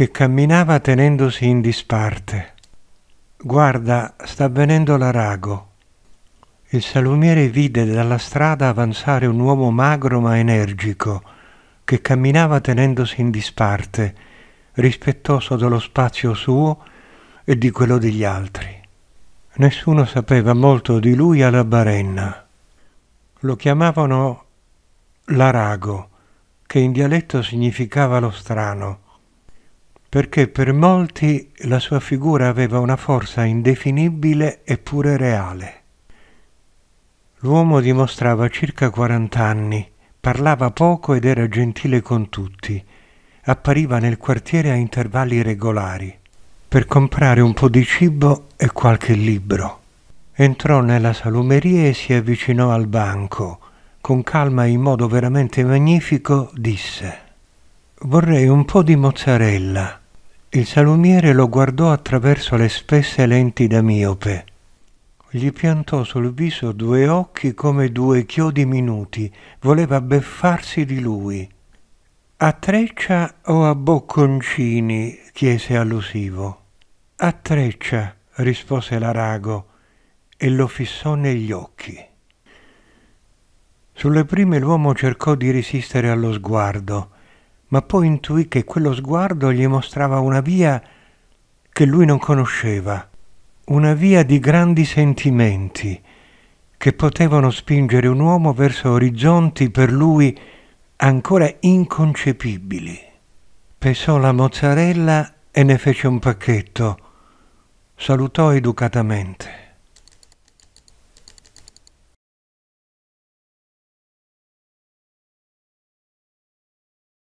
che camminava tenendosi in disparte. Guarda, sta venendo l'arago. Il salumiere vide dalla strada avanzare un uomo magro ma energico, che camminava tenendosi in disparte, rispettoso dello spazio suo e di quello degli altri. Nessuno sapeva molto di lui alla Barenna. Lo chiamavano l'arago, che in dialetto significava lo strano, perché per molti la sua figura aveva una forza indefinibile eppure reale. L'uomo dimostrava circa 40 anni, parlava poco ed era gentile con tutti, appariva nel quartiere a intervalli regolari per comprare un po' di cibo e qualche libro. Entrò nella salumeria e si avvicinò al banco. Con calma e in modo veramente magnifico disse Vorrei un po' di mozzarella il salumiere lo guardò attraverso le spesse lenti da miope. Gli piantò sul viso due occhi come due chiodi minuti, voleva beffarsi di lui. A treccia o a bocconcini? chiese allusivo. A treccia, rispose l'arago e lo fissò negli occhi. Sulle prime l'uomo cercò di resistere allo sguardo, ma poi intuì che quello sguardo gli mostrava una via che lui non conosceva, una via di grandi sentimenti che potevano spingere un uomo verso orizzonti per lui ancora inconcepibili. Pesò la mozzarella e ne fece un pacchetto. Salutò educatamente.